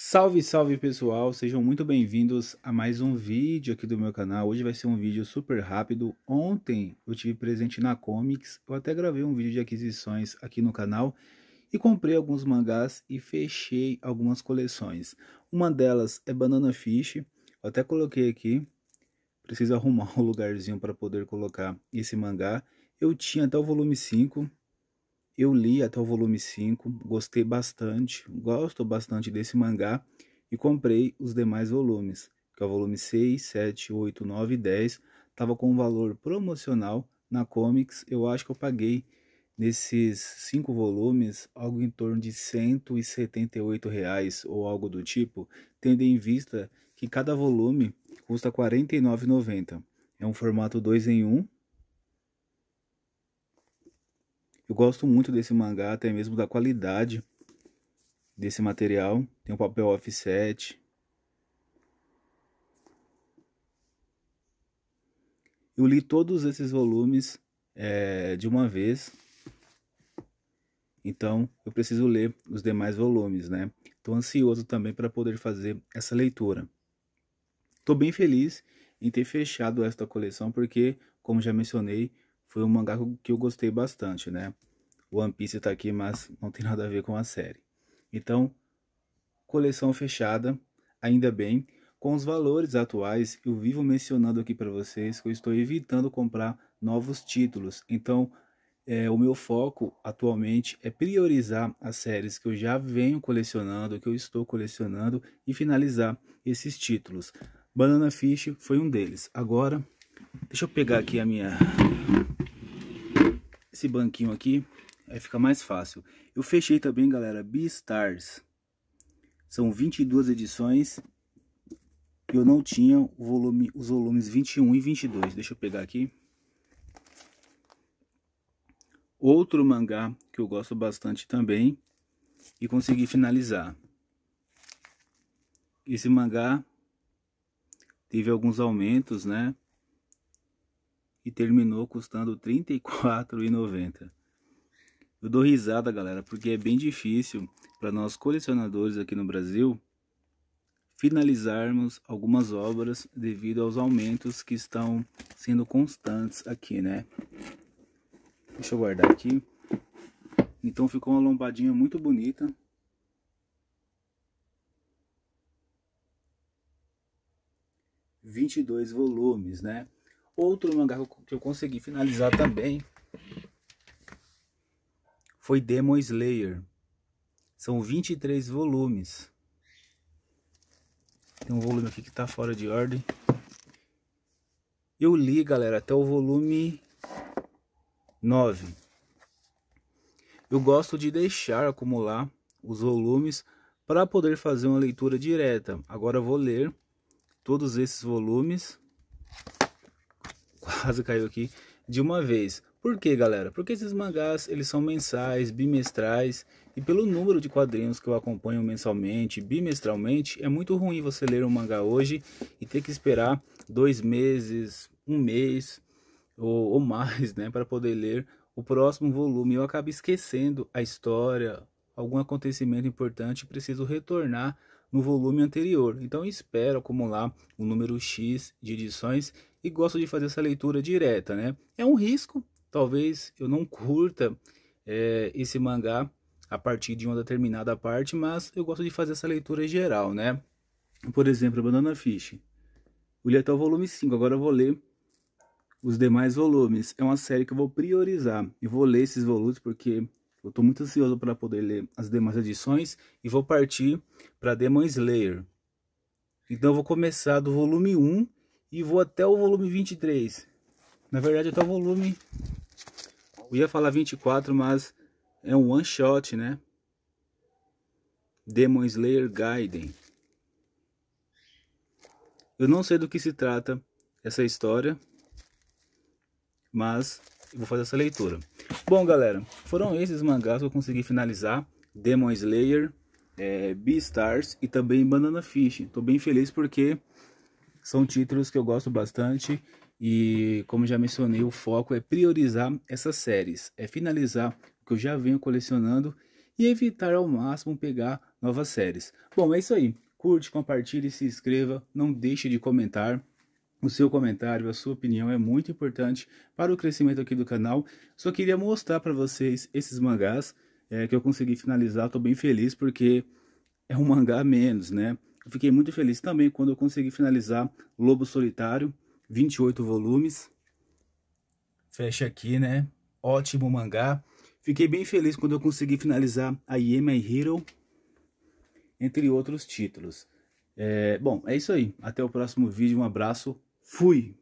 Salve, salve pessoal, sejam muito bem-vindos a mais um vídeo aqui do meu canal. Hoje vai ser um vídeo super rápido. Ontem eu tive presente na Comics, eu até gravei um vídeo de aquisições aqui no canal e comprei alguns mangás e fechei algumas coleções. Uma delas é Banana Fish, eu até coloquei aqui, preciso arrumar um lugarzinho para poder colocar esse mangá. Eu tinha até o volume 5, eu li até o volume 5, gostei bastante, gosto bastante desse mangá e comprei os demais volumes, que é o volume 6, 7, 8, 9 e 10. Estava com um valor promocional na Comics, eu acho que eu paguei nesses 5 volumes algo em torno de 178 reais ou algo do tipo, tendo em vista que cada volume custa R$ 49,90. É um formato 2 em 1, um, Eu gosto muito desse mangá, até mesmo da qualidade desse material. Tem um papel offset. Eu li todos esses volumes é, de uma vez. Então, eu preciso ler os demais volumes, né? Estou ansioso também para poder fazer essa leitura. Estou bem feliz em ter fechado esta coleção, porque, como já mencionei, foi um mangá que eu gostei bastante, né? One Piece tá aqui, mas não tem nada a ver com a série. Então, coleção fechada, ainda bem. Com os valores atuais, eu vivo mencionando aqui para vocês que eu estou evitando comprar novos títulos. Então, é, o meu foco atualmente é priorizar as séries que eu já venho colecionando, que eu estou colecionando e finalizar esses títulos. Banana Fish foi um deles. Agora, deixa eu pegar aqui a minha esse banquinho aqui, aí fica mais fácil. Eu fechei também, galera, Beastars. São 22 edições e eu não tinha o volume, os volumes 21 e 22. Deixa eu pegar aqui. Outro mangá que eu gosto bastante também e consegui finalizar. Esse mangá teve alguns aumentos, né? e terminou custando R$ 34,90. Eu dou risada, galera, porque é bem difícil para nós colecionadores aqui no Brasil finalizarmos algumas obras devido aos aumentos que estão sendo constantes aqui, né? Deixa eu guardar aqui. Então ficou uma lombadinha muito bonita. vinte e dois volumes, né? Outro mangá que eu consegui finalizar também foi Demon Slayer. São 23 volumes. Tem um volume aqui que tá fora de ordem. Eu li, galera, até o volume 9. Eu gosto de deixar acumular os volumes para poder fazer uma leitura direta. Agora vou ler todos esses volumes quase caiu aqui, de uma vez. Por que, galera? Porque esses mangás, eles são mensais, bimestrais, e pelo número de quadrinhos que eu acompanho mensalmente, bimestralmente, é muito ruim você ler um mangá hoje e ter que esperar dois meses, um mês ou, ou mais, né, para poder ler o próximo volume. Eu acabo esquecendo a história, algum acontecimento importante, preciso retornar no volume anterior. Então espero acumular um número X de edições e gosto de fazer essa leitura direta, né? É um risco, talvez eu não curta é, esse mangá a partir de uma determinada parte, mas eu gosto de fazer essa leitura geral, né? Por exemplo, Banana Fish. Eu li até o volume 5, agora eu vou ler os demais volumes. É uma série que eu vou priorizar. Eu vou ler esses volumes porque eu estou muito ansioso para poder ler as demais edições e vou partir para Demon Slayer. Então eu vou começar do volume 1 e vou até o volume 23. Na verdade, até o volume. Eu ia falar 24, mas é um one shot, né? Demon Slayer Gaiden. Eu não sei do que se trata essa história, mas vou fazer essa leitura. Bom, galera, foram esses mangás que eu consegui finalizar: Demon Slayer, é, Beastars e também Banana Fish. Tô bem feliz porque são títulos que eu gosto bastante e, como já mencionei, o foco é priorizar essas séries, é finalizar o que eu já venho colecionando e evitar ao máximo pegar novas séries. Bom, é isso aí. Curte, compartilhe, se inscreva, não deixe de comentar. O seu comentário, a sua opinião é muito importante para o crescimento aqui do canal. Só queria mostrar para vocês esses mangás é, que eu consegui finalizar. Estou bem feliz porque é um mangá menos, né? Eu fiquei muito feliz também quando eu consegui finalizar Lobo Solitário, 28 volumes. Fecha aqui, né? Ótimo mangá. Fiquei bem feliz quando eu consegui finalizar a Yemen Hero, entre outros títulos. É, bom, é isso aí. Até o próximo vídeo. Um abraço. Fui!